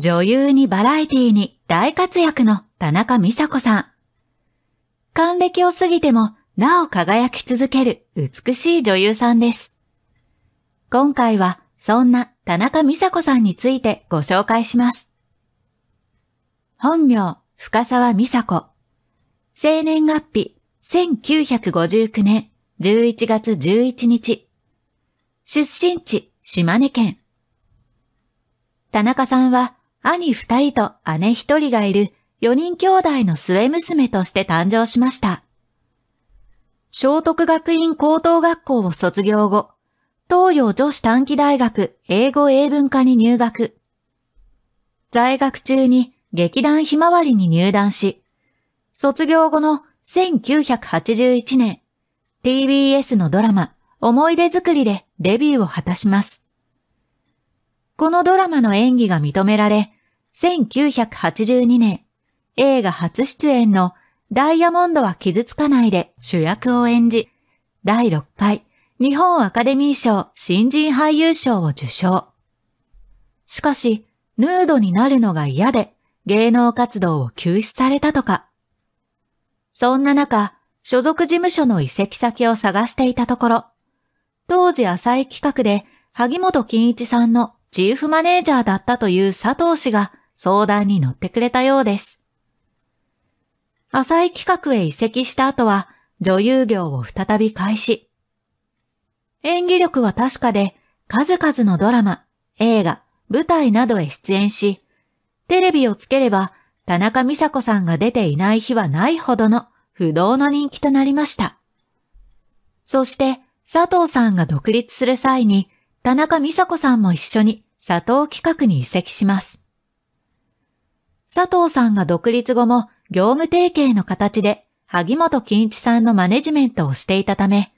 女優にバラエティに大活躍の田中美佐子さん。還暦を過ぎてもなお輝き続ける美しい女優さんです。今回はそんな田中美佐子さんについてご紹介します。本名、深沢美佐子。生年月日、1959年11月11日。出身地、島根県。田中さんは兄二人と姉一人がいる四人兄弟の末娘として誕生しました。聖徳学院高等学校を卒業後、東洋女子短期大学英語英文科に入学。在学中に劇団ひまわりに入団し、卒業後の1981年、TBS のドラマ思い出作りでデビューを果たします。このドラマの演技が認められ、1982年、映画初出演のダイヤモンドは傷つかないで主役を演じ、第6回日本アカデミー賞新人俳優賞を受賞。しかし、ヌードになるのが嫌で芸能活動を休止されたとか。そんな中、所属事務所の移籍先を探していたところ、当時浅い企画で萩本欽一さんのチーフマネージャーだったという佐藤氏が相談に乗ってくれたようです。浅井企画へ移籍した後は女優業を再び開始。演技力は確かで数々のドラマ、映画、舞台などへ出演し、テレビをつければ田中美佐子さんが出ていない日はないほどの不動の人気となりました。そして佐藤さんが独立する際に田中美佐子さんも一緒に佐藤企画に移籍します。佐藤さんが独立後も業務提携の形で萩本欽一さんのマネジメントをしていたため、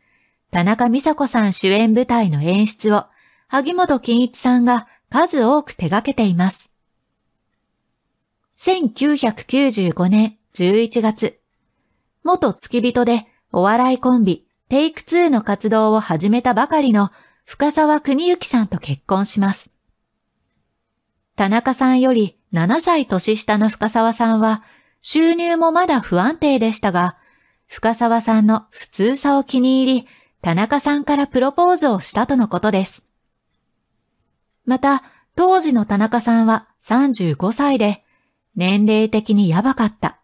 田中美佐子さん主演舞台の演出を萩本欽一さんが数多く手掛けています。1995年11月、元付き人でお笑いコンビテイク2の活動を始めたばかりの深沢邦之さんと結婚します。田中さんより7歳年下の深沢さんは、収入もまだ不安定でしたが、深沢さんの普通さを気に入り、田中さんからプロポーズをしたとのことです。また、当時の田中さんは35歳で、年齢的にやばかった。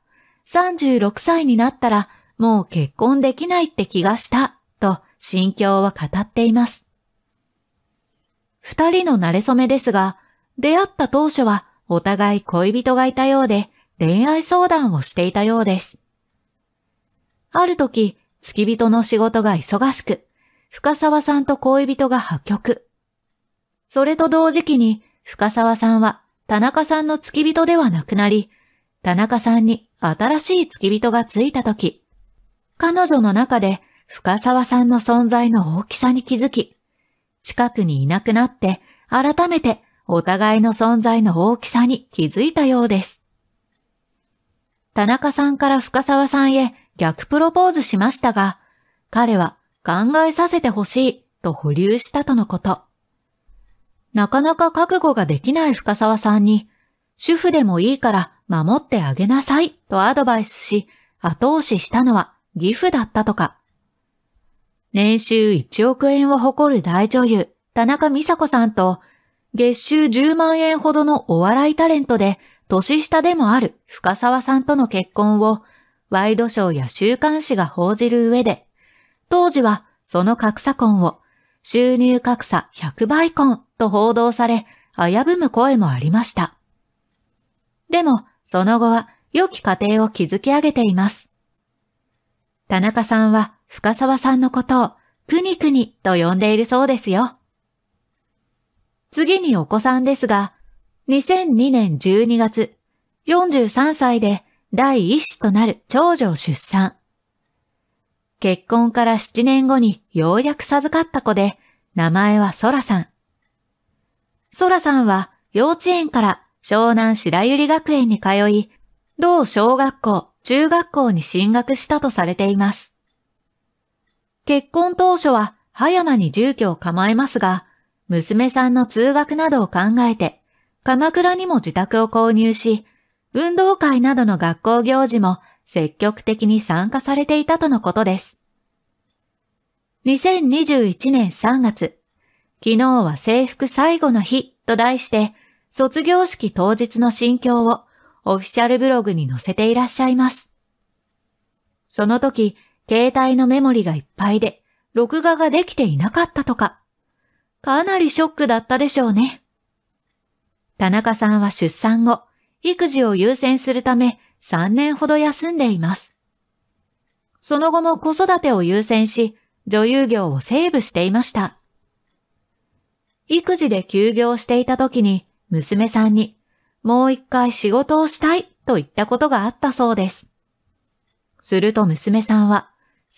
36歳になったらもう結婚できないって気がした、と心境を語っています。二人の馴れ初めですが、出会った当初はお互い恋人がいたようで、恋愛相談をしていたようです。ある時、付き人の仕事が忙しく、深沢さんと恋人が破局。それと同時期に、深沢さんは田中さんの付き人ではなくなり、田中さんに新しい付き人がついた時、彼女の中で深沢さんの存在の大きさに気づき、近くにいなくなって、改めてお互いの存在の大きさに気づいたようです。田中さんから深沢さんへ逆プロポーズしましたが、彼は考えさせてほしいと保留したとのこと。なかなか覚悟ができない深沢さんに、主婦でもいいから守ってあげなさいとアドバイスし、後押ししたのは義父だったとか。年収1億円を誇る大女優、田中美佐子さんと、月収10万円ほどのお笑いタレントで、年下でもある深沢さんとの結婚を、ワイドショーや週刊誌が報じる上で、当時はその格差婚を、収入格差100倍婚と報道され、危ぶむ声もありました。でも、その後は良き家庭を築き上げています。田中さんは深沢さんのことをくにくにと呼んでいるそうですよ。次にお子さんですが、2002年12月、43歳で第一子となる長女を出産。結婚から7年後にようやく授かった子で、名前はソラさん。ソラさんは幼稚園から湘南白百合学園に通い、同小学校、中学校に進学したとされています。結婚当初は葉山に住居を構えますが、娘さんの通学などを考えて、鎌倉にも自宅を購入し、運動会などの学校行事も積極的に参加されていたとのことです。2021年3月、昨日は制服最後の日と題して、卒業式当日の心境をオフィシャルブログに載せていらっしゃいます。その時、携帯のメモリがいっぱいで、録画ができていなかったとか。かなりショックだったでしょうね。田中さんは出産後、育児を優先するため3年ほど休んでいます。その後も子育てを優先し、女優業をセーブしていました。育児で休業していた時に娘さんにもう一回仕事をしたいと言ったことがあったそうです。すると娘さんは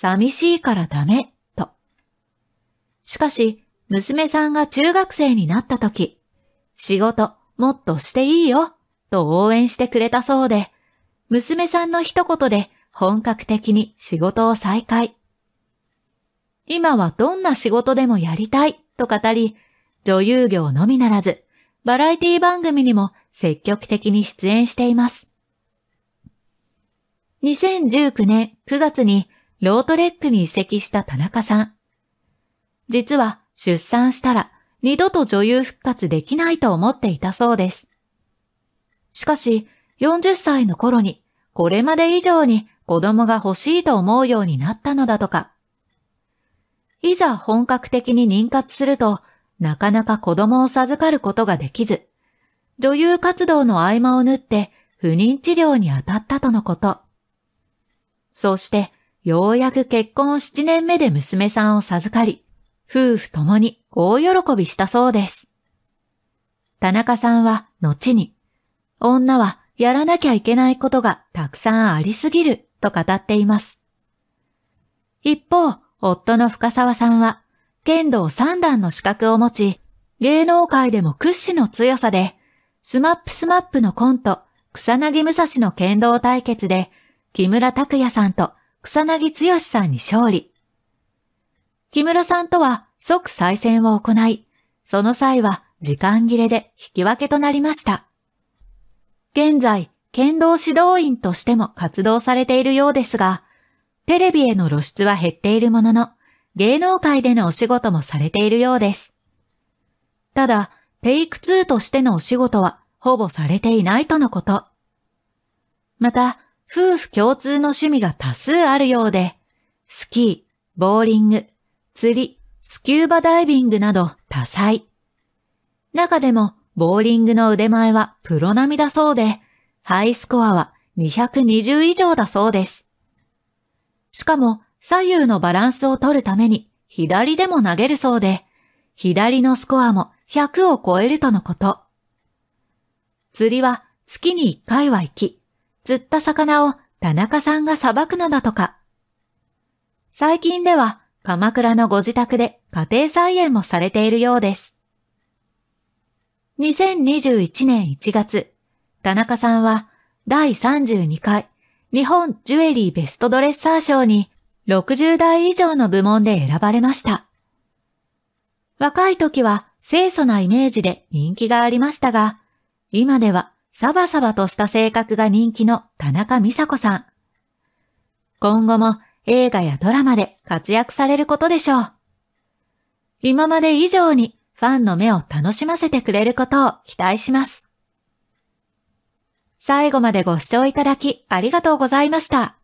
寂しいからダメ、と。しかし、娘さんが中学生になった時、仕事もっとしていいよ、と応援してくれたそうで、娘さんの一言で本格的に仕事を再開。今はどんな仕事でもやりたいと語り、女優業のみならず、バラエティ番組にも積極的に出演しています。2019年9月にロートレックに移籍した田中さん。実は出産したら二度と女優復活できないと思っていたそうです。しかし、40歳の頃にこれまで以上に子供が欲しいと思うようになったのだとか。いざ本格的に妊活すると、なかなか子供を授かることができず、女優活動の合間を縫って不妊治療に当たったとのこと。そしてようやく結婚7年目で娘さんを授かり、夫婦ともに大喜びしたそうです。田中さんは後に、女はやらなきゃいけないことがたくさんありすぎると語っています。一方、夫の深沢さんは、剣道三段の資格を持ち、芸能界でも屈指の強さで、スマップスマップのコント、草薙武蔵の剣道対決で、木村拓哉さんと草薙剛さんに勝利。木村さんとは即再戦を行い、その際は時間切れで引き分けとなりました。現在、剣道指導員としても活動されているようですが、テレビへの露出は減っているものの、芸能界でのお仕事もされているようです。ただ、テイク2としてのお仕事はほぼされていないとのこと。また、夫婦共通の趣味が多数あるようで、スキー、ボーリング、釣り、スキューバダイビングなど多彩。中でも、ボーリングの腕前はプロ並みだそうで、ハイスコアは220以上だそうです。しかも、左右のバランスを取るために、左でも投げるそうで、左のスコアも100を超えるとのこと。釣りは月に1回は行き、釣った魚を田中さんが裁くのだとか。最近では鎌倉のご自宅で家庭菜園もされているようです。2021年1月、田中さんは第32回日本ジュエリーベストドレッサー賞に60代以上の部門で選ばれました。若い時は清楚なイメージで人気がありましたが、今ではサバサバとした性格が人気の田中美佐子さん。今後も映画やドラマで活躍されることでしょう。今まで以上にファンの目を楽しませてくれることを期待します。最後までご視聴いただきありがとうございました。